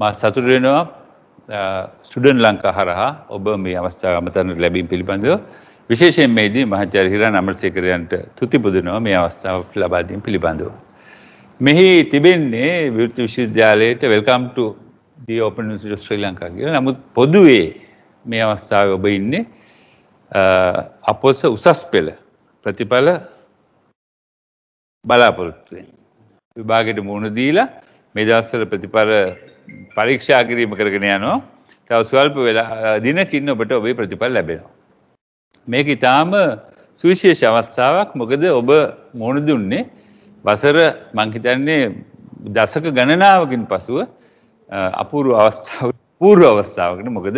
මා සතුට වෙනවා ස්ටුඩන් ලංකා හරහා ඔබ මේ අවස්ථාව අමතන්න ලැබීම පිළිබඳව විශේෂයෙන් මේදී මහාචාර්ය හිරන් අමරසේකරයන්ට තුති පුදනවා මේ අවස්ථාව ලබා දීම පිළිබඳව. මෙහි තිබෙන්නේ විෘත්ති විශ්වවිද්‍යාලයට වෙල්කම් ටු දී ඕපන් යුනිවර්සිටි ශ්‍රී ලංකා කියලා. නමුත් පොදුවේ මේ අවස්ථාවේ ඔබ ඉන්නේ අපොස උසස් පෙළ ප්‍රතිඵල බලාපොරොත්තු වෙන. විභාගයට මුහුණ දීලා මේ දවස්වල ප්‍රතිඵල පරීක්ෂා කිරීම කරගෙන යනවා. තව ස්වල්ප වෙලා දිනකින් ඔබට ඔබේ ප්‍රතිඵල ලැබෙනවා. මේක ඊටාම සුවිශේෂ අවස්ථාවක්. මොකද ඔබ මුහුණ දුන්නේ වසර මං හිතන්නේ දශක ගණනාවකින් පසුව අපූර්ව අවස්ථාවක් පූර්ව අවස්ථාවකට මොකද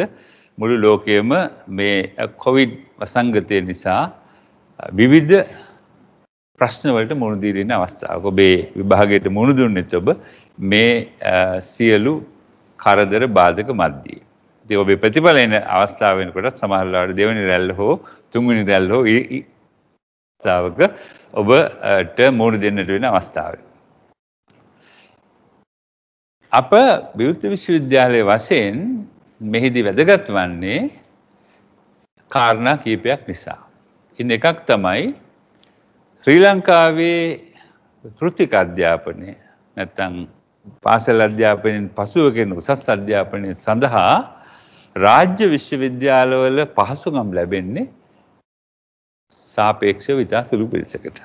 මුළු ලෝකයේම මේ කොවිඩ් වසංගතය නිසා විවිධ ප්‍රශ්නවලට මුහුණ දී දෙන අවස්ථාවක ඔබේ විභාගයට මුහුණ දුන්නෙත් ඔබ මේ සියලු කරදර බාධක මැද්දේ. ඉතින් ඔබේ ප්‍රතිඵල එන අවස්ථාව වෙනකොට සමහර වෙලාවට දෙවෙනි රැල්ල හෝ තුන්වෙනි රැල්ල හෝ අවස්ථාවක ඔබට මුහුණ දෙන්නට වෙන අවස්ථාවක්. අප විවෘත විශ්වවිද්‍යාලයේ වශයෙන් මෙහිදී වැදගත් වන්නේ කාරණා කීපයක් නිසා. ඉන් එකක් තමයි ශ්‍රී ලංකාවේ කෘතික අධ්‍යාපනය නැත්නම් පාසල් අධ්‍යාපනයෙන් පසුව කෙන උසස් අධ්‍යාපනය සඳහා රාජ්‍ය විශ්වවිද්‍යාලවල පහසුකම් ලැබෙන්නේ සාපේක්ෂව ඉතා සුළු පිරිසකට.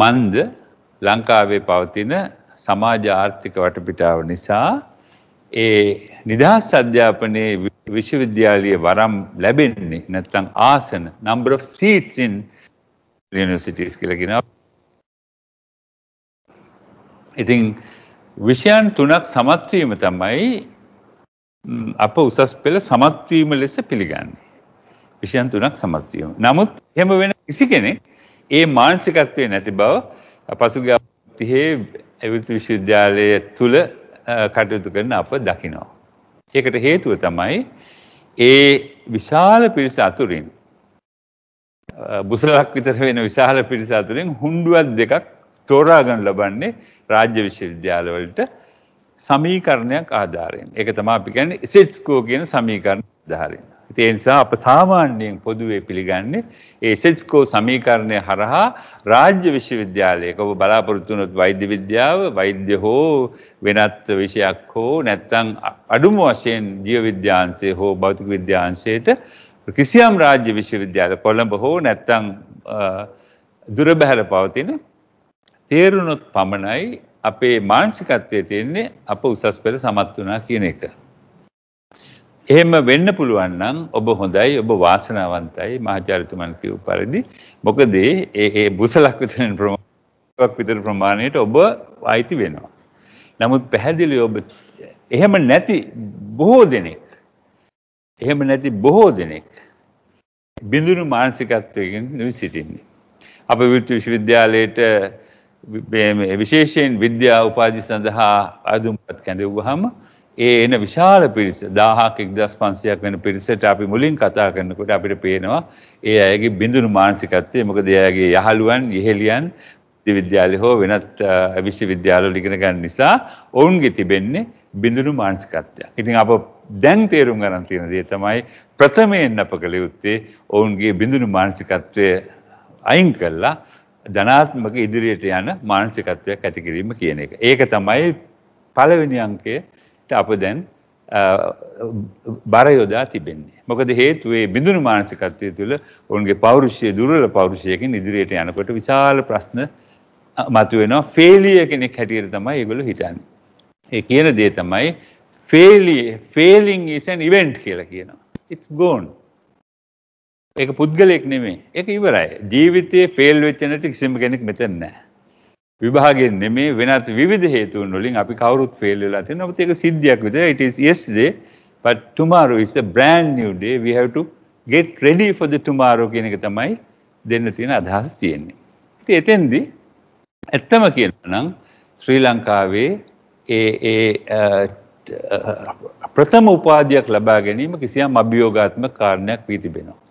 මන්ද ලංකාවේ පවතින සමාජ ආර්ථික වටපිටාව නිසා ඒ නිදහස් අධ්‍යාපනයේ විශ්වවිද්‍යාලයේ වරම් ලැබෙන්නේ නැත්නම් ආසන number of seats in universities කියලා කියනවා ඉතින් විෂයන් තුනක් සමත් වීම තමයි අප උසස් පෙළ සමත් වීම ලෙස පිළිගන්නේ. විෂයන් තුනක් සමත් වීම. නමුත් එහෙම වෙන කිසි කෙනෙක් ඒ මානසිකත්වයේ නැති බව පසුගිය 30 ඇවිත් විශ්වවිද්‍යාලය තුල කටයුතු කරන අප දකිනවා. ඒකට හේතුව තමයි ඒ විශාල පිරිස අතුරින් බුසලක් විතර වෙන විශාල පිරිස අතුරින් හුඬුවක් දෙකක් තෝරාගන්න ලබන්නේ රාජ්‍ය විශ්වවිද්‍යාලවලට සමීකරණයක් ආධාරයෙන්. ඒක තමයි අපි කියන්නේ එසෙට් ස්කෝ e කියන සමීකරණ ආධාරයෙන්. ඒ නිසා අප සාමාන්‍යයෙන් පොදුවේ පිළිගන්නේ ඒ එසෙට් ස්කෝ e සමීකරණය හරහා රාජ්‍ය විශ්වවිද්‍යාලයක ඔබ බලාපොරොත්තු වුණොත් වෛද්‍ය විද්‍යාව, වෛද්‍ය හෝ වෙනත් විෂයක් හෝ නැත්නම් අඩුම වශයෙන් ජීව විද්‍යාංශය හෝ භෞතික විද්‍යාංශයට කිසියම් රාජ්‍ය විශ්වවිද්‍යාල කොළඹ හෝ නැත්නම් දුරබැහැර පවතින තේරුණොත් පමණයි අපේ මානසිකත්වයේ තියෙන්නේ අප උසස් පෙළ සමත් වුණා කියන එක. එහෙම වෙන්න පුළුවන් නම් ඔබ හොඳයි ඔබ වාසනාවන්තයි මහාචාර්යතුමන් කියපු පරිදි මොකද ඒ ඒ බුසලක් විතර ප්‍රමාණයක් විතර ප්‍රමාණයට ඔබ අයිති වෙනවා. නමුත් පැහැදිලි ඔබ එහෙම නැති බොහෝ දෙනෙක් එහෙම නැති බොහෝ දෙනෙක් බිඳුණු මානසිකත්වයකින් සිටින්නේ. අප විශ්වවිද්‍යාලයේට විශේෂයෙන් විද්‍යා උපාධි සඳහා අදුම්පත් කැඳව්වහම ඒ එන විශාල පිරිස දාහක් එක්දස් පන්සියක් වෙන පිරිසට අපි මුලින් කතා කරනකොට අපිට පේනවා ඒ අයගේ බිඳුණු මානසිකත්වය මොකද එයාගේ යහළුවන් ඉහෙලියන් විද්‍යාලය හෝ වෙනත් විශ්ව විද්‍යාලවල ඉගෙන ගන්න නිසා ඔවුන්ගේ තිබෙන්නේ බිඳුණු මානසිකත්වයක්. ඉතින් අප දැන් තේරුම් ගන්න තියෙන දේ තමයි ප්‍රථමයෙන් අප කළ යුත්තේ ඔවුන්ගේ බිඳුණු මානසිකත්වය අයින් කළා ධනාත්මක ඉදිරියට යන මානසිකත්වයක් ඇති කිරීම කියන එක. ඒක තමයි පළවෙනි අංකයට අප දැන් බර යොදා තිබෙන්නේ. මොකද හේතුව මේ බිඳුණු මානසිකත්වය තුළ ඔවුන්ගේ පෞරුෂයේ දුර්වල පෞරුෂයකින් ඉදිරියට යනකොට විශාල ප්‍රශ්න මතුවෙනවා. ෆේලිය කෙනෙක් හැටියට තමයි ඒගොල්ලෝ හිතන්නේ. ඒ කියන දේ තමයි failure failing is an event කියලා කියනවා. It's gone. ඒක පුද්ගලයෙක් නෙමේ ඒක ඉවරයි ජීවිතයේ ෆේල් වෙච්ච නැති කිසිම කෙනෙක් මෙතන නැහැ විභාගයෙන් නෙමේ වෙනත් විවිධ හේතුන් වලින් අපි කවුරුත් ෆේල් වෙලා තියෙනවා අපිට ඒක සිද්ධියක් විදිහට it is yesterday but tomorrow is a brand new day we have to get ready for the tomorrow කියන එක තමයි දෙන්න තියෙන අදහස් තියෙන්නේ ඉතින් එතෙන්දි ඇත්තම කියනවා නම් ශ්‍රී ලංකාවේ ඒ ඒ ප්‍රථම උපාධියක් ලබා ගැනීම කිසියම් අභියෝගාත්මක කාරණයක් වී තිබෙනවා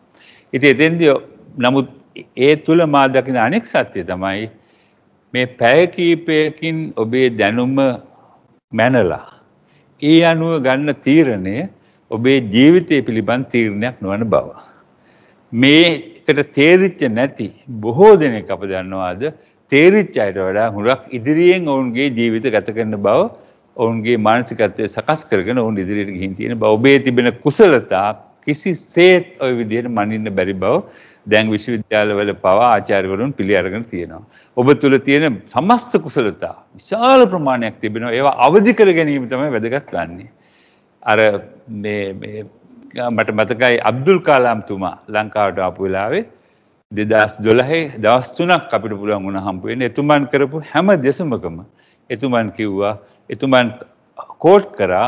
ඉති එතෙන්දිය නමුත් ඒ තුළ මා දකින අනෙක් සත්‍යය තමයි මේ පැයකීපයකින් ඔබේ දැනුම මැනලා. ඒ අනුව ගන්න තීරණය ඔබේ ජීවිතය පිළිබන් තීරණයක් නොවන බව. මේකට තේරිච්ච නැති බොහෝ දෙනෙක් අප දන්නවාද තේරිච්ච අයට වඩා හුරක් ඉදිරියෙන් ඔවුන්ගේ ජීවිත ගත කරන බව ඔවුන්ගේ මානසිකත්වය සකස් කරගෙන ඔවුන් ඉදිරියට ගිහින් තියෙන බව ඔබේ තිබෙන කුසලතා කිසිසේත් ওই විදිහට මනින්න බැරි බව දැන් විශ්වවිද්‍යාලවල පවා ආචාර්යවරුන් පිළි අරගෙන තියෙනවා. ඔබ තුල තියෙන සමස්ත කුසලතා විශාල ප්‍රමාණයක් තිබෙනවා. ඒවා අවදි කර ගැනීම තමයි වැදගත් වන්නේ. අර මේ මට මතකයි අබ්දුල් කාලාම් තුමා ලංකාවට ආපු වෙලාවේ දෙදස් දොළහේ දවස් තුනක් අපිට පුළුවන් වුණ හම්බ වෙන එතුමන් කරපු හැම දෙසමකම එතුමන් කිව්වා එතුමන් කෝට් කරා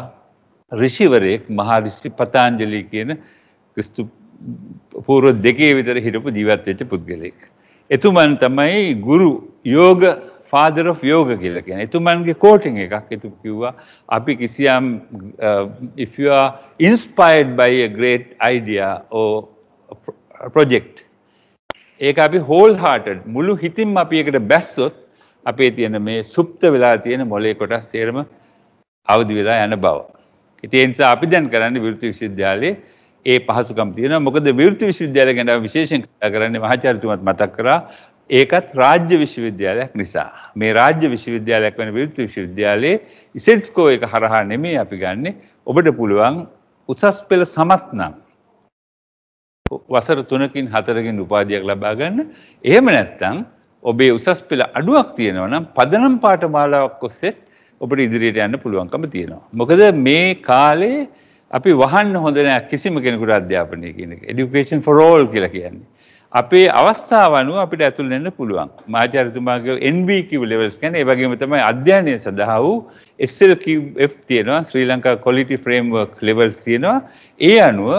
ඍෂිවරයෙක් මහරිෂි පතාංජලි කියන ක්‍රිස්තු පූර්ව දෙකේ විතර හිටපු ජීවත් වෙච්ච පුද්ගලෙක්. එතුමන් තමයි ගුරු යෝග ෆාදර් ඔෆ් යෝග කියලා කියන්නේ. එතුමන්ගේ කෝටින් එකක් එතු කිව්වා අපි කිසියම් uh, if you are inspired by a great idea or a project ඒක අපි whole hearted මුළු හිතින්ම අපි ඒකට බැස්සොත් අපේ තියෙන මේ සුප්ත වෙලා තියෙන මොලේ කොටස් සේරම අවදි වෙලා යන බව. ඉතින් ඒ නිසා අපි දැන් කරන්නේ විෘත්ති විශ්වවිද්‍යාලයේ ඒ පහසුකම් තියෙනවා. මොකද විෘත්ති විශ්වවිද්‍යාලය ගැන විශේෂයෙන් කතා කරන්නේ මහාචාර්යතුමත් මතක් කරා. ඒකත් රාජ්‍ය විශ්වවිද්‍යාලයක් නිසා. මේ රාජ්‍ය විශ්වවිද්‍යාලයක් වෙන විෘත්ති විශ්වවිද්‍යාලයේ ඉසෙල්ස්කෝ එක හරහා නෙමෙයි අපි ගන්නෙ. ඔබට පුළුවන් උසස් පෙළ සමත් නම් වසර තුනකින් හතරකින් උපාධියක් ලබා ගන්න. එහෙම නැත්නම් ඔබේ උසස් පෙළ අඩුවක් තියෙනවා නම් පදනම් පාඨමාලාවක් ඔස්සේ ඔබට ඉදිරියට යන්න පුළුවන්කම තියෙනවා. මොකද මේ කාලේ අපි වහන්න හොඳ නෑ කිසිම කෙනෙකුට අධ්‍යාපනය කියන එක. education for all කියලා කියන්නේ. අපේ අවස්ථාව අනුව අපිට ඇතුල් වෙන්න පුළුවන්. මාචාර්යතුමාගේ NBQ levels කියන්නේ ඒ වගේම තමයි අධ්‍යයනය සඳහා වූ SLQF තියෙනවා ශ්‍රී ලංකා quality framework levels තියෙනවා. ඒ අනුව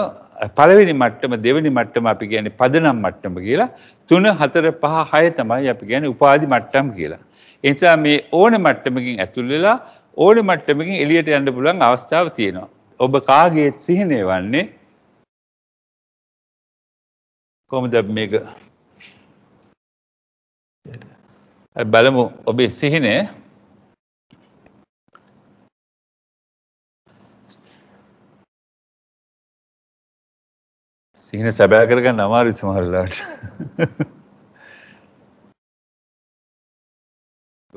පළවෙනි මට්ටම දෙවෙනි මට්ටම අපි කියන්නේ පදනම් මට්ටම කියලා. 3 4 5 6 තමයි අපි කියන්නේ උපාධි මට්ටම් කියලා. එනිසා මේ ඕන මට්ටමකින් ඇතුල් වෙලා ඕන මට්ටමකින් එළියට යන්න පුළුවන් අවස්ථාව තියෙනවා. ඔබ කාගේ සිහිනේ වන්නේ කොහොමද මේක බලමු ඔබේ සිහිනේ සිහින සැබෑ කරගන්න අමාරුයි සමහර වෙලාවට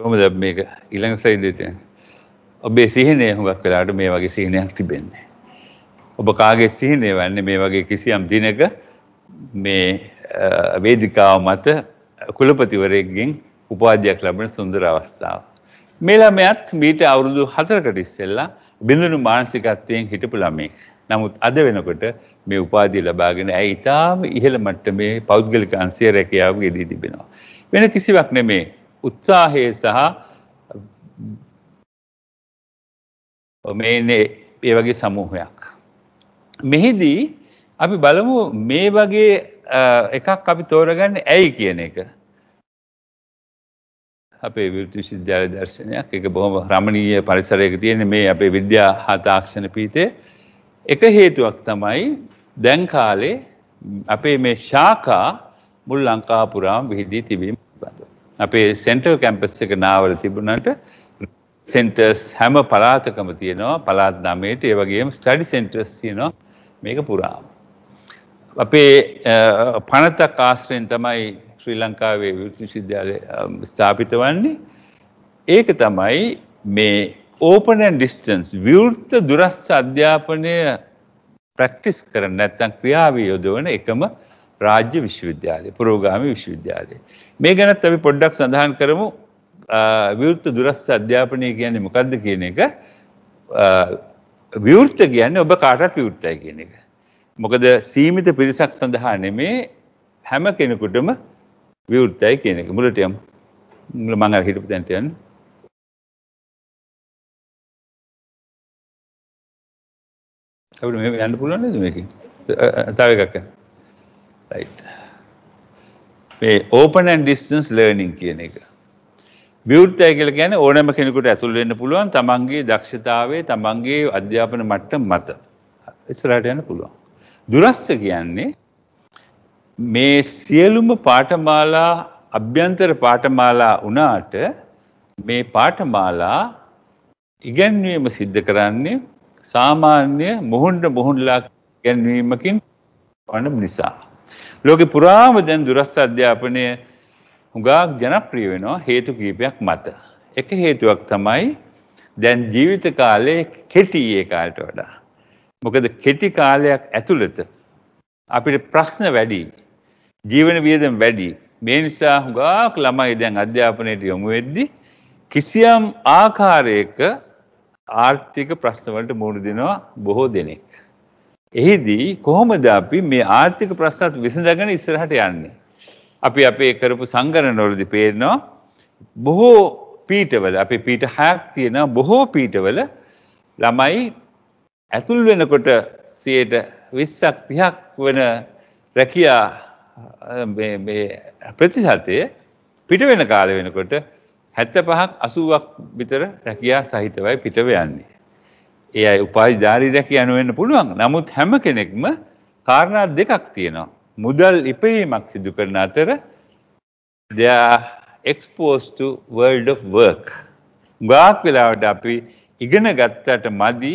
කොහොමද මේක ඊළඟ සයිඩ්ෙට යන්නේ? ඔබේ සිහිනය හුඟක් වෙලාට මේ වගේ සිහිනයක් තිබෙන්නේ. ඔබ කාගේ සිහිනය වන්නේ මේ වගේ කිසියම් දිනක මේ වේදිකාව මත කුලපතිවරයෙක්ගෙන් උපාධියක් ලැබෙන සුන්දර අවස්ථාව. මේ ළමයාත් මීට අවුරුදු 4කට ඉස්සෙල්ලා බිඳුණු මානසිකත්වයෙන් හිටපු ළමෙක්. නමුත් අද වෙනකොට මේ උපාධිය ලබාගෙන ඇයි ඊටාම ඉහළ මට්ටමේ පෞද්ගලික අංශය රැකියාව ගෙදී තිබෙනවා. වෙන කිසිවක් නෙමෙයි. උත්සාහය සහ මේනේ ඒ වගේ සමූහයක්. මෙහිදී අපි බලමු මේ වගේ එකක් අපි තෝරගන්න ඇයි කියන එක. අපේ විෘති විශ්වවිද්‍යාල දර්ශනයක් එක බොහොම රමණීය පරිසරයක තියෙන මේ අපේ විද්‍යා හා තාක්ෂණ පීඨයේ එක හේතුවක් තමයි දැන් කාලේ අපේ මේ ශාඛා මුල් ලංකාව පුරාම විහිදී තිබීම අපේ සෙන්ටර් කැම්පස් එක නාවල තිබුණට සෙන්ටර්ස් හැම පලාතකම තියෙනවා පලාත් නමේට ඒ වගේම ස්ටඩි සෙන්ටර්ස් තියෙනවා මේක පුරාම. අපේ පනතක් ආශ්‍රයෙන් තමයි ශ්‍රී ලංකාවේ විෘති විශ්වවිද්‍යාලය ස්ථාපිත වන්නේ. ඒක තමයි මේ ඕපන් ඇන් ඩිස්ටන්ස් විවෘත දුරස්ථ අධ්‍යාපනය ප්‍රැක්ටිස් කරන නැත්නම් ක්‍රියාවේ යොදවන එකම රාජ්‍ය විශ්වවිද්‍යාලය පුරෝගාමි විශ්වවිද්‍යාලය. මේ ගැනත් අපි පොඩ්ඩක් සඳහන් කරමු විවෘත දුරස් අධ්‍යාපනය කියන්නේ මොකක්ද කියන එක විවෘත කියන්නේ ඔබ කාටත් විවෘතයි කියන එක. මොකද සීමිත පිරිසක් සඳහා නෙමේ හැම කෙනෙකුටම විවෘතයි කියන එක. මුලට යමු. මුල මම අර හිටපු තැනට යන්න. අපිට මෙහෙම යන්න පුළුවන් නේද මේකේ? තව එකක් යන්න. right මේ open and distance learning කියන එක විවෘතය කියලා කියන්නේ ඕනෑම කෙනෙකුට ඇතුල් වෙන්න පුළුවන් තමන්ගේ දක්ෂතාවයේ තමන්ගේ අධ්‍යාපන මට්ටම මත ඉස්සරහට යන්න පුළුවන් දුරස්ස කියන්නේ මේ සියලුම පාඨමාලා අභ්‍යන්තර පාඨමාලා වුණාට මේ පාඨමාලා ඉගැන්වීම සිද්ධ කරන්නේ සාමාන්‍ය මොහොන්ඩ මොහොන්ලා ඉගැන්වීමකින් වන නිසා ලෝකෙ පුරාම දැන් දුරස් අධ්‍යාපනය හුඟක් ජනප්‍රිය වෙනවා හේතු කීපයක් මත. එක හේතුවක් තමයි දැන් ජීවිත කාලේ කෙටි ඒ කාලට වඩා. මොකද කෙටි කාලයක් ඇතුළත අපිට ප්‍රශ්න වැඩි. ජීවන වියදම් වැඩි. මේ නිසා හුඟක් ළමයි දැන් අධ්‍යාපනයට යොමු වෙද්දී කිසියම් ආකාරයක ආර්ථික ප්‍රශ්නවලට මුහුණ දෙනවා බොහෝ දෙනෙක්. එහිදී කොහොමද අපි මේ ආර්ථික ප්‍රශ්නත් විසඳගෙන ඉස්සරහට යන්නේ? අපි අපේ කරපු සංගරණවලදී පේනවා බොහෝ පීඨවල අපි පීඨ හයක් තියෙනවා බොහෝ පීඨවල ළමයි ඇතුල් වෙනකොට 100ට 20ක් 30ක් වෙන රැකියා මේ මේ ප්‍රතිශතය පිට වෙන කාලය වෙනකොට 75ක් 80ක් විතර රැකියා සහිතවයි පිටව යන්නේ. ඒ අය උපාධිධාරී රැක යනු වෙන්න පුළුවන්. නමුත් හැම කෙනෙක්ම කාරණා දෙකක් තියෙනවා. මුදල් ඉපයීමක් සිදු කරන අතර they are exposed to world of work. ගාක් වෙලාවට අපි ඉගෙන ගත්තට මදි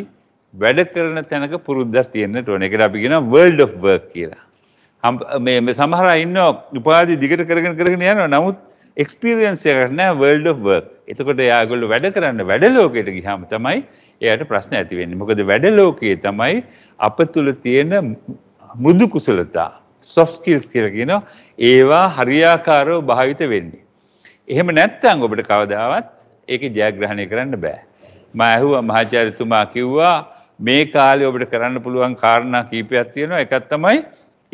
වැඩ කරන තැනක පුරුද්දක් තියෙන්නට ඕනේ. ඒකට අපි කියනවා world of work කියලා. මේ මේ සමහර අය ඉන්නවා උපාධි දිගට කරගෙන කරගෙන යනවා. නමුත් experience එකක් නැහැ world of work. එතකොට යාගොල්ලෝ වැඩ කරන්න වැඩ ලෝකයට ගියාම තමයි එයාට ප්‍රශ්න ඇති වෙන්නේ. මොකද වැඩ ලෝකයේ තමයි අප තුල තියෙන මෘදු කුසලතා soft skills කියලා කියනවා ඒවා හරියාකාරව භාවිත වෙන්නේ. එහෙම නැත්නම් ඔබට කවදාවත් ඒකේ ජයග්‍රහණය කරන්න බෑ. මම අහුවා මහාචාර්යතුමා කිව්වා මේ කාලේ ඔබට කරන්න පුළුවන් කාරණා කීපයක් තියෙනවා. එකක් තමයි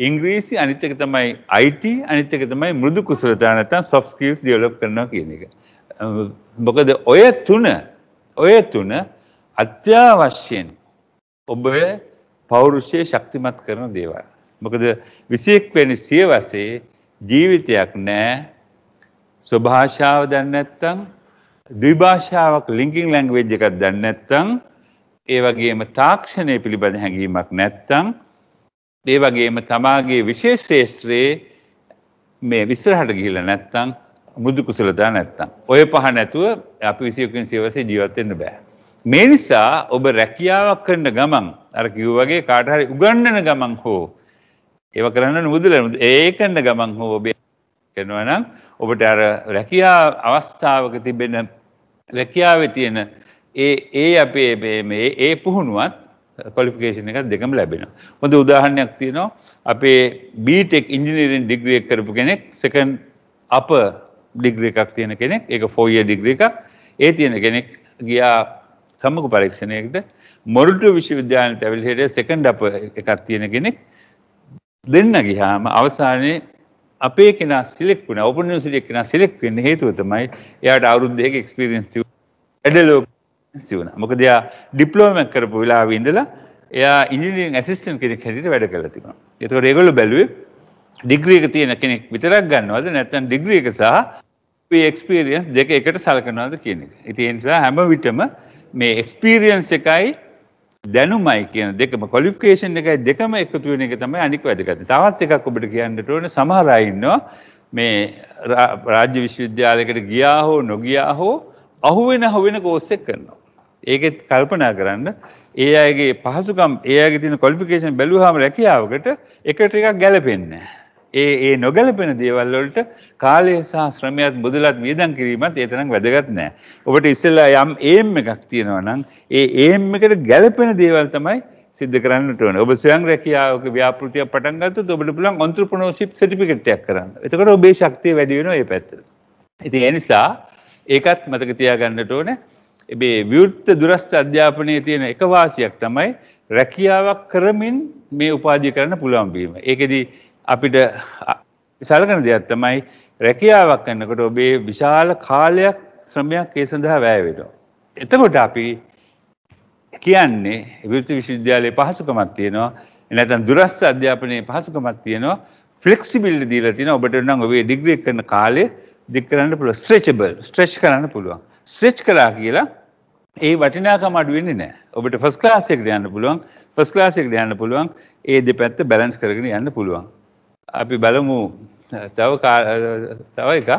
ඉංග්‍රීසි අනිත් එක තමයි IT අනිත් එක තමයි මෘදු කුසලතා නැත්නම් soft skills develop කරනවා කියන එක. මොකද ඔය තුන ඔය තුන අත්‍යවශ්‍යයෙන් ඔබ පෞරුෂයේ ශක්තිමත් කරන දේවල්. මොකද 21 වෙනි සියවසේ ජීවිතයක් නැහැ. ස්වභාෂාව දන්නේ නැත්නම් ද්විභාෂාවක් ලිංගින් ලැන්ග්වේජ් එකක් දන්නේ නැත්නම් ඒ වගේම තාක්ෂණය පිළිබඳ හැඟීමක් නැත්නම් ඒ වගේම තමාගේ විශේෂ ශාස්ත්‍රයේ මේ විස්තරහට ගිහිල්ලා නැත්නම් මුදු කුසලතා නැත්නම් ඔය පහ නැතුව අපි 21 වෙනි සියවසේ ජීවත් වෙන්න බෑ. මේ නිසා ඔබ රැකියාවක් කරන ගමන් අර කිව් වගේ කාටහරි උගන්නන ගමන් හෝ ඒව කරන්න මුදල ඒකන්න ගමන් හෝ ඔබේ කරනවනම් ඔබට අර රැකියා අවස්ථාවක තිබෙන රැකියාවේ තියෙන ඒ ඒ අපේ මේ ඒ පුහුණුවත් කොලිෆිකේෂන් එකත් දෙකම ලැබෙනවා. හොඳ උදාහරණයක් තියෙනවා අපේ බීටෙක් ඉංජිනේරින් ඩිග්‍රී එක කරපු කෙනෙක් සෙකන්ඩ් අප ඩිග්‍රී එකක් තියෙන කෙනෙක් ඒක 4 year ඩිග්‍රී එකක් ඒ තියෙන කෙනෙක් ගියා සම්මුඛ පරීක්ෂණයකට මොරටු විශ්වවිද්‍යාලයට ඇවිල්ලා හිටිය සෙකන්ඩ් අප් එකක් තියෙන කෙනෙක් දෙන්න ගියාම අවසානයේ අපේ කෙනා සිලෙක්ට් වුණා ඕපන් යුනිවර්සිටි එකේ කෙනා සිලෙක්ට් වෙන්න හේතුව තමයි එයාට අවුරුදු දෙකක එක්ස්පීරියන්ස් තිබුණා ඇඩලෝ තිබුණා මොකද එයා ඩිප්ලෝමා කරපු වෙලාවේ ඉඳලා එයා ඉංජිනේරින් ඇසිස්ටන්ට් කෙනෙක් හැටියට වැඩ කරලා තිබුණා ඒතකොට ඒගොල්ලෝ බැලුවේ ඩිග්‍රී එක තියෙන කෙනෙක් විතරක් ගන්නවද නැත්නම් ඩිග්‍රී එක සහ එක්ස්පීරියන්ස් දෙක එකට සලකනවාද කියන එක. ඉතින් ඒ නිසා හැම විටම මේ එක්ස්පීරියන්ස් එකයි දැනුමයි කියන දෙකම කොලිෆිකේෂන් එකයි දෙකම එකතු වෙන එක තමයි අනික් වැදගත්. තවත් එකක් ඔබට කියන්නට ඕන සමහර අය ඉන්නවා මේ රාජ්‍ය විශ්වවිද්‍යාලයකට ගියා හෝ නොගියා හෝ අහුවෙන අහුවෙන කෝස් එක කරනවා. ඒකෙත් කල්පනා කරන්න ඒ අයගේ පහසුකම් ඒ අයගේ තියෙන කොලිෆිකේෂන් බැලුවාම රැකියාවකට එකට එකක් ගැලපෙන්නේ නැහැ. ඒ ඒ නොගැලපෙන දේවල් වලට කාලය සහ ශ්‍රමයත් බුදලත් වියදම් කිරීමත් ඒ තරම් වැදගත් නෑ. ඔබට ඉස්සෙල්ලා යම් ඒම් එකක් තියෙනවා නම් ඒ ඒම් එකට ගැලපෙන දේවල් තමයි සිද්ධ කරන්නට ඕන. ඔබ ස්වයං රැකියාවක ව්‍යාපෘතියක් පටන් ගත්තොත් ඔබට පුළුවන් ඔන්ටර්ප්‍රනර්ෂිප් සර්ටිෆිකේට් එකක් කරන්න. එතකොට ඔබේ ශක්තිය වැඩි වෙනවා ඒ පැත්තට. ඉතින් ඒ නිසා ඒකත් මතක තියාගන්නට ඕනේ. මේ විවෘත දුරස්ථ අධ්‍යාපනයේ තියෙන එක වාසියක් තමයි රැකියාවක් කරමින් මේ උපාධිය කරන්න පුළුවන් වීම. ඒකෙදි අපිට සලකන දෙයක් තමයි රැකියාවක් කරනකොට ඔබේ විශාල කාලයක් ශ්‍රමයක් ඒ සඳහා වැය වෙනවා. එතකොට අපි කියන්නේ විෘත්ති විශ්වවිද්‍යාලයේ පහසුකමක් තියෙනවා නැත්නම් දුරස්ස අධ්‍යාපනයේ පහසුකමක් තියෙනවා ෆ්ලෙක්සිබිලිටි දීලා තියෙනවා ඔබට නම් ඔබේ ඩිග්‍රී කරන කාලේ දික් කරන්න පුළුවන් ස්ට්‍රෙචබල් ස්ට්‍රෙච් කරන්න පුළුවන් ස්ට්‍රෙච් කළා කියලා ඒ වටිනාකම අඩු වෙන්නේ නැහැ. ඔබට ෆස්ට් ක්ලාස් එකට යන්න පුළුවන්. ෆස්ට් ක්ලාස් එකට යන්න පුළුවන්. ඒ දෙපැත්ත බැලන්ස් කරගෙන යන්න පුළුවන්. අපි බලමු තව තව එකක්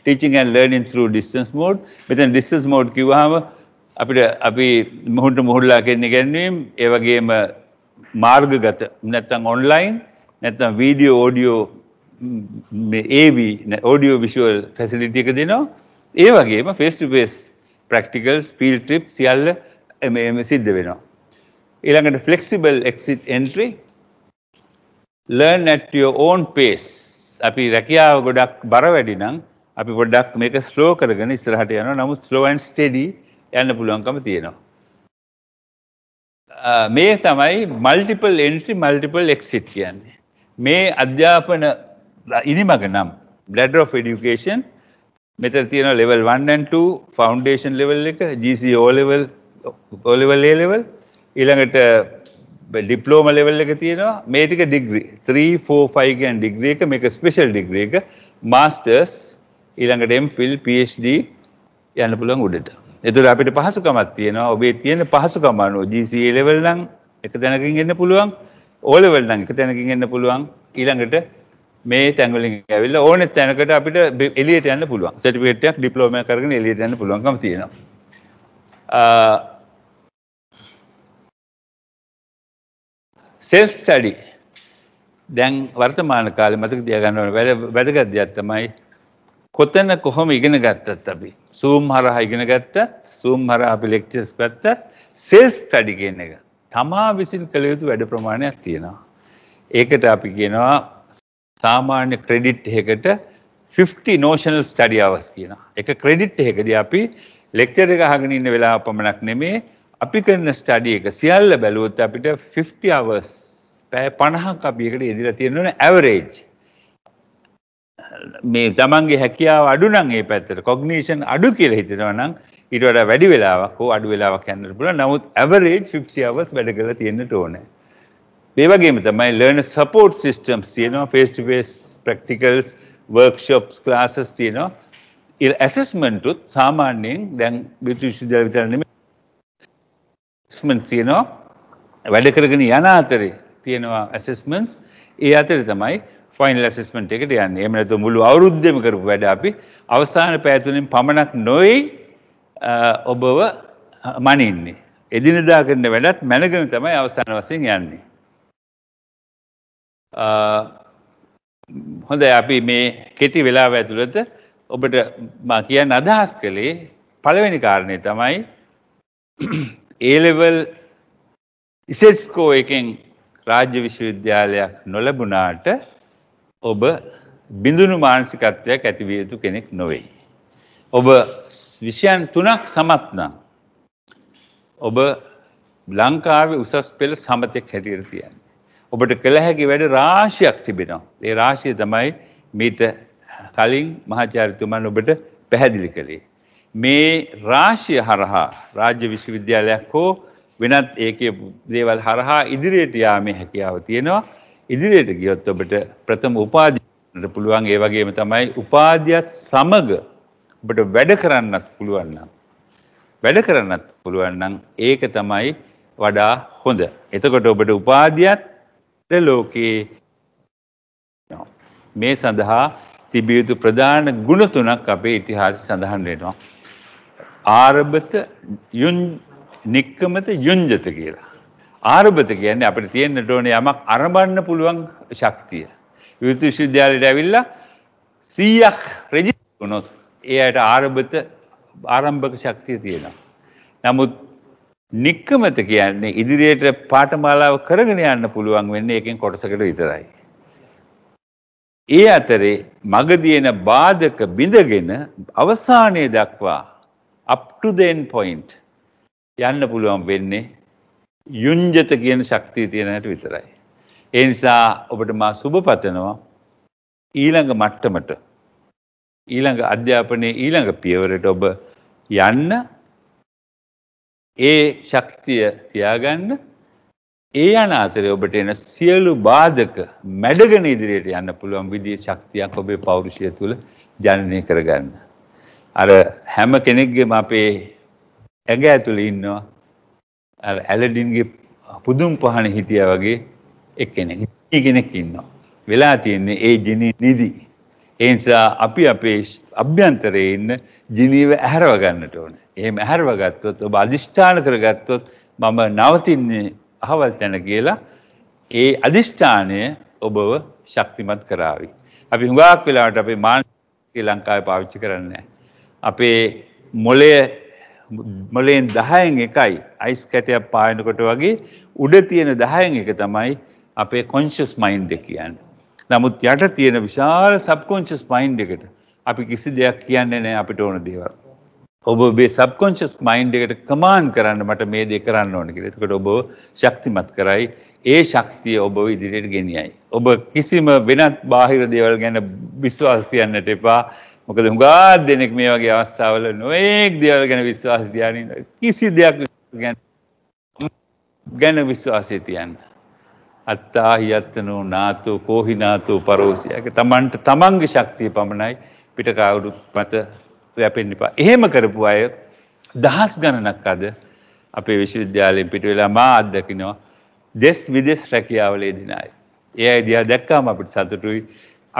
teaching and learning through distance mode මෙතන distance mode කිව්වහම අපිට අපි මුහුණට මුහුණලා කියන ඉගෙනීම් ඒ වගේම මාර්ගගත නැත්නම් ඔන්ලයින් නැත්නම් වීඩියෝ ඔඩියෝ මේ AV ඔඩියෝ විෂුවල් ෆැසිලිටි එක දෙනවා ඒ වගේම face to face practicals field trip සියල්ල මේ සිද්ධ වෙනවා ඊළඟට flexible exit entry learn at your own pace අපි රැකියාව ගොඩක් බර වැඩි නම් අපි පොඩ්ඩක් මේක slow කරගෙන ඉස්සරහට යනවා නමුත් slow and steady යන්න පුළුවන්කම තියෙනවා මේ තමයි multiple entry multiple exit කියන්නේ මේ අධ්‍යාපන ඉනිමග නම් bladder of education මෙතන තියෙනවා level 1 and 2 foundation level එක GCE O level O level A level ඊළඟට ඩිප්ලෝම ලෙවල් එක තියෙනවා මේ ටික ඩිග්‍රී 3 4 5 කියන ඩිග්‍රී එක මේක ස්පෙෂල් ඩිග්‍රී එක මාස්ටර්ස් ඊළඟට MPhil PhD යන්න පුළුවන් උඩට. එතකොට අපිට පහසුකමක් තියෙනවා. ඔබේ තියෙන පහසුකම අනුව GCE level නම් එක තැනකින් එන්න පුළුවන්. O level නම් එක තැනකින් එන්න පුළුවන්. ඊළඟට මේ තැන් වලින් ඇවිල්ලා ඕනෙත් තැනකට අපිට එළියට යන්න පුළුවන්. සර්ටිෆිකේට් එකක් ඩිප්ලෝමා කරගෙන එළියට යන්න පුළුවන්කම තියෙනවා. සෙල්ෆ් ස්ටඩි දැන් වර්තමාන කාලේ මතක තියාගන්න ඕන වැදගත් දෙයක් තමයි කොතන කොහොම ඉගෙන ගත්තත් අපි සූම් හරහා ඉගෙන ගත්ත සූම් හරහා අපි ලෙක්චර්ස් ගත්ත සෙල්ෆ් ස්ටඩි කියන එක තමා විසින් කළ යුතු වැඩ ප්‍රමාණයක් තියෙනවා ඒකට අපි කියනවා සාමාන්‍ය ක්‍රෙඩිට් එකකට 50 notional study hours කියනවා එක ක්‍රෙඩිට් එකදී අපි ලෙක්චර් එක අහගෙන ඉන්න වෙලාව පමණක් නෙමෙයි අපි කරන ස්ටඩිය එක සියල්ල බැලුවොත් අපිට 50 hours පැය 50ක් අපි එකට යෙදලා තියෙනවනේ average මේ තමන්ගේ හැකියාව අඩු නම් ඒ පැත්තට cognition අඩු කියලා හිතනවා නම් ඊට වඩා වැඩි වෙලාවක් හෝ අඩු වෙලාවක් යන්නත් පුළුවන් නමුත් average 50 hours වැඩ කරලා තියෙන්නට ඕනේ ඒ වගේම තමයි learner support systems තියෙනවා face to face practicals workshops classes තියෙනවා assessment උත් සාමාන්‍යයෙන් දැන් විශ්වවිද්‍යාල විතර නෙමෙයි ස්මන් තියෙනවා වැඩ කරගෙන යන අතරේ තියෙනවා ඇසෙස්මන්ස් ඒ අතර තමයි ෆයිනල් ඇසෙස්මන්ට් එකට යන්නේ. එහෙම නැත්නම් මුළු අවුරුද්දෙම කරපු වැඩ අපි අවසාන පැය තුනෙන් පමණක් නොවේ ඔබව මනින්නේ. එදිනදා කරන වැඩත් මැනගෙන තමයි අවසාන වශයෙන් යන්නේ. හොඳයි අපි මේ කෙටි වෙලාව ඇතුළත ඔබට මා කියන්න අදහස් කළේ පළවෙනි කාරණේ තමයි ඒලෙවල් ඉසෙස්කෝ එකෙන් රාජ්‍ය විශ්වවිද්‍යාලයක් නොලැබුණාට ඔබ බිඳුණු මානසිකත්වයක් ඇතිවිය යුතු කෙනෙක් නොවෙයි. ඔබ විෂයන් තුනක් සමත්නම් ඔබ ලංකාවේ උසස් පෙළ සමතෙක් හැටියට තියන්නේ. ඔබට කළ හැකි වැඩ රාශියක් තිබෙනවා. ඒ රාශිය තමයි මීට කලින් මහාචාර්යතුමන් ඔබට පැහැදිලි කළේ. මේ රාශිය හරහා රාජ්‍ය විශ්වවිද්‍යාලයක් හෝ වෙනත් ඒකේ දේවල් හරහා ඉදිරියට යාමේ හැකියාව තියෙනවා. ඉදිරියට ගියොත් ඔබට ප්‍රථම උපාධියට පුළුවන් ඒ වගේම තමයි උපාධියත් සමග ඔබට වැඩ කරන්නත් පුළුවන් නම් වැඩ කරන්නත් පුළුවන් නම් ඒක තමයි වඩා හොඳ. එතකොට ඔබට උපාධියත් ලෝකේ මේ සඳහා තිබිය යුතු ප්‍රධාන ගුණ තුනක් අපේ ඉතිහාසය සඳහන් වෙනවා. ආරබත යුන් නික්කමත යුංජත කියලා. ආරබත කියන්නේ අපිට තියෙන්න ඕනේ යමක් අරඹන්න පුළුවන් ශක්තිය. විද්‍යුත් විශ්වවිද්‍යාලයට ඇවිල්ලා 100ක් රෙජිස්ටර් වුණොත් ඒ අයට ආරබත ආරම්භක ශක්තිය තියෙනවා. නමුත් නික්කමත කියන්නේ ඉදිරියට පාඨමාලාව කරගෙන යන්න පුළුවන් වෙන්නේ එකෙන් කොටසකට විතරයි. ඒ අතරේ මගදී එන බාධක බිඳගෙන අවසානයේ දක්වා up to the end point යන්න පුළුවන් වෙන්නේ යුංජත කියන ශක්තිය තියෙන හැට විතරයි. ඒ නිසා ඔබට මා සුබපතනවා ඊළඟ මට්ටමට ඊළඟ අධ්‍යාපනයේ ඊළඟ පියවරට ඔබ යන්න ඒ ශක්තිය තියාගන්න ඒ යන අතරේ ඔබට එන සියලු බාධක මැඩගෙන ඉදිරියට යන්න පුළුවන් විදිහේ ශක්තියක් ඔබේ පෞරුෂය තුළ ජනනය කරගන්න. අර හැම කෙනෙක්ගේම අපේ ඇඟ ඇතුළේ ඉන්නවා අර ඇලඩින්ගේ පුදුම් පහන හිටියා වගේ එක්කෙනෙක් කෙනෙක් ඉන්නවා වෙලා තියෙන්නේ ඒ ජිනී නිදි ඒ නිසා අපි අපේ අභ්‍යන්තරයේ ඉන්න ජිනීව ඇහැරව ගන්නට ඕනේ එහෙම ඇහැරව ගත්තොත් ඔබ අදිෂ්ඨාන කරගත්තොත් මම නවතින්නේ අහවල් තැන කියලා ඒ අදිෂ්ඨානය ඔබව ශක්තිමත් කරાવી අපි හුඟක් වෙලාවට අපේ මානසික ලංකාවේ පාවිච්චි කරන්නේ නැහැ අපේ මොලය මොලයෙන් දහයෙන් එකයි අයිස් කැටයක් පායනකොට වගේ උඩ තියෙන දහයෙන් එක තමයි අපේ කොංශස් මයින්් එක කියන්න. නමුත් යට තියෙන විශාල සබ්කොංශස් මයින්් එකට අපි කිසි දෙයක් කියන්නේ නෑ අපිට ඕන දේවල්. ඔබ බේ සබ්කොංශස් මයින්් එකට කමාන් කරන්න මට මේ දෙ කරන්න ඕන කියලා. එතකොට ඔබ ශක්තිමත් කරයි. ඒ ශක්තිය ඔබ ඉදිරියට ගෙනියයි. ඔබ කිසිම වෙනත් බාහිර දේවල් ගැන විශ්වාස තියන්නට එපා. මොකද හුඟා දෙනෙක් මේ වගේ අවස්ථාවල නොයෙක් දේවල් ගැන විශ්වාස තියානින් කිසි දෙයක් ගැන ගැන විශ්වාසය තියන්න. අත්තා හියත්තනෝ නාතෝ කෝහිනාතෝ පරෝසියක තමන්ට තමන්ගේ ශක්තිය පමණයි පිට කවුරුත් මත යැපෙන්න එපා. එහෙම කරපු අය දහස් ගණනක් අද අපේ විශ්වවිද්‍යාලයෙන් පිට වෙලා මා අත්දකිනවා දෙස් විදෙස් රැකියාවලේ දිනයි. ඒ අය දිහා දැක්කාම අපිට සතුටුයි.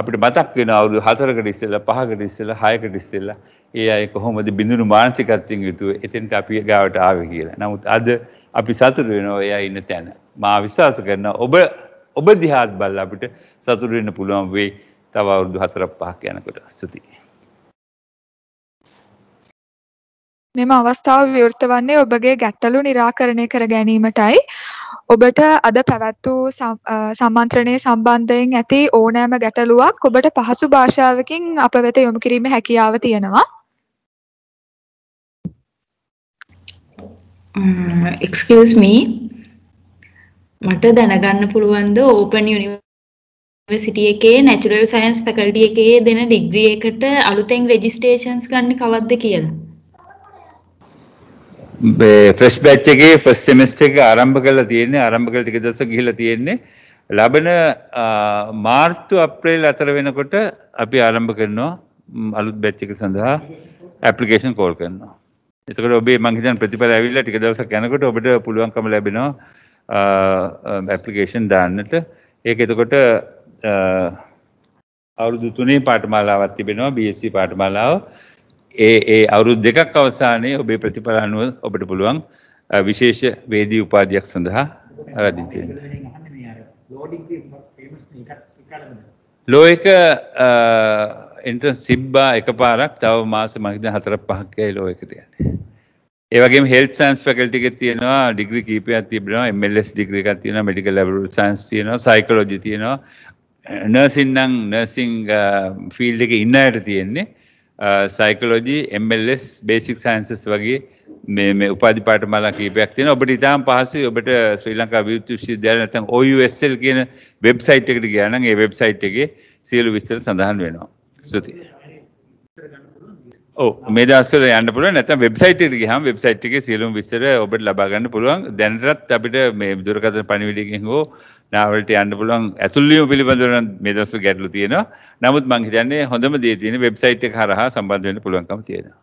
අපිට මතක් වෙන අවුරුදු 4කට ඉස්සෙල්ලා 5කට ඉස්සෙල්ලා 6කට ඉස්සෙල්ලා ඒ අය කොහොමද බිඳුණු මානසිකත්වයෙන් යුතුව එතෙන්ට අපි ගාවට ආවේ කියලා. නමුත් අද අපි සතුට වෙනවා එයා ඉන්න තැන. මා විශ්වාස කරනවා ඔබ ඔබ දිහාත් බලලා අපිට සතුට වෙන්න පුළුවන් වෙයි තව අවුරුදු 4ක් 5ක් යනකොට. ස්තුතියි. මෙම අවස්ථාව විවෘත වන්නේ ඔබගේ ගැටලු निराකරණය කර ගැනීමටයි ඔබට අද පැවැත් වූ සම්මන්ත්‍රණය සම්බන්ධයෙන් ඇති ඕනෑම ගැටලුවක් ඔබට පහසු භාෂාවකින් අප වෙත යොමු කිරීම හැකියාව තියෙනවා. එක්ස්කස් uh, මී මට දැනගන්න පුළුවන්ද ඕපන් යුනිවර්සිටි එකේ නැචුරල් සයන්ස් පැකල්ටිය එකේ දෙන ඩිග්‍රිය එකට අලුතෙන් රෙජිස්ටේෂන්ස් ගන්න කවද්ද කියලා ෆ්‍රෙස් බැච් එකේ ෆස් සෙමස්ට එක ආරම්භ කල තියෙන්නේ ආරම්භ කල ටික දස ගිහිල තියෙන්නේ ලබන මාර්තු අප්‍රේල් අතර වෙනකොට අපි ආරම්භ කරනවා අලුත් බැච් එක සඳහා ඇප්ලිකේෂන් කෝල් කරනවා එතකොට ඔබේ මං හිතන ප්‍රතිඵල ඇවිල්ලා ටික දවසක් යනකොට ඔබට පුළුවන්කම ලැබෙනවා ඇප්ලිකේෂන් දාන්නට ඒක එතකොට අවුරුදු තුනේ පාඨමාලාවක් තිබෙනවා BSc පාඨමාලාව ඒ ඒ අවුරුදු දෙකක් අවසානයේ ඔබේ ප්‍රතිඵල අනුව ඔබට පුළුවන් විශේෂ වේදී උපාධියක් සඳහා ආරාධිත වෙන්න. ලෝ එක එන්ට්‍රන්ස් සිබ්බා එකපාරක් තව මාස මම හිතන 4 5ක ලෝ එකට යන්නේ. ඒ වගේම හෙල්ත් සයන්ස් ෆැකල්ටි එකේ තියෙනවා ඩිග්‍රී කීපයක් තිබෙනවා MLS ඩිග්‍රී එකක් තියෙනවා මෙඩිකල් ලැබොරටරි සයන්ස් තියෙනවා සයිකොලොජි තියෙනවා නර්සින් නම් නර්සින් ෆීල්ඩ් එකේ ඉන්න අයට තියෙන්නේ සයිකලෝජී MLS බේසික් සයින්සස් වගේ මේ මේ උපාධි පාඨමාලා කීපයක් තියෙනවා. ඔබට ඉතාම පහසුයි ඔබට ශ්‍රී ලංකා විද්‍යුත් විශ්වවිද්‍යාලය නැත්නම් OUSL කියන වෙබ්සයිට් එකට ගියා නම් ඒ වෙබ්සයිට් එකේ සියලු විස්තර සඳහන් වෙනවා. ස්තුතියි. ඔව් මේ දවස්වල යන්න පුළුවන් නැත්නම් වෙබ්සයිට් එකට ගියාම වෙබ්සයිට් එකේ සියලුම විස්තර ඔබට ලබා ගන්න පුළුවන්. දැනටත් අපිට මේ දුරකථන පණිවිඩයකින් හෝ නාවලට යන්න පුළුවන් ඇතුල්ලියම පිළිබඳව මේ දවස්වල ගැටලු තියෙනවා. නමුත් මම හිතන්නේ හොඳම දේ තියෙන්නේ වෙබ්සයිට් එක හරහා සම්බන්ධ වෙන්න පුළුවන්කම තියෙනවා.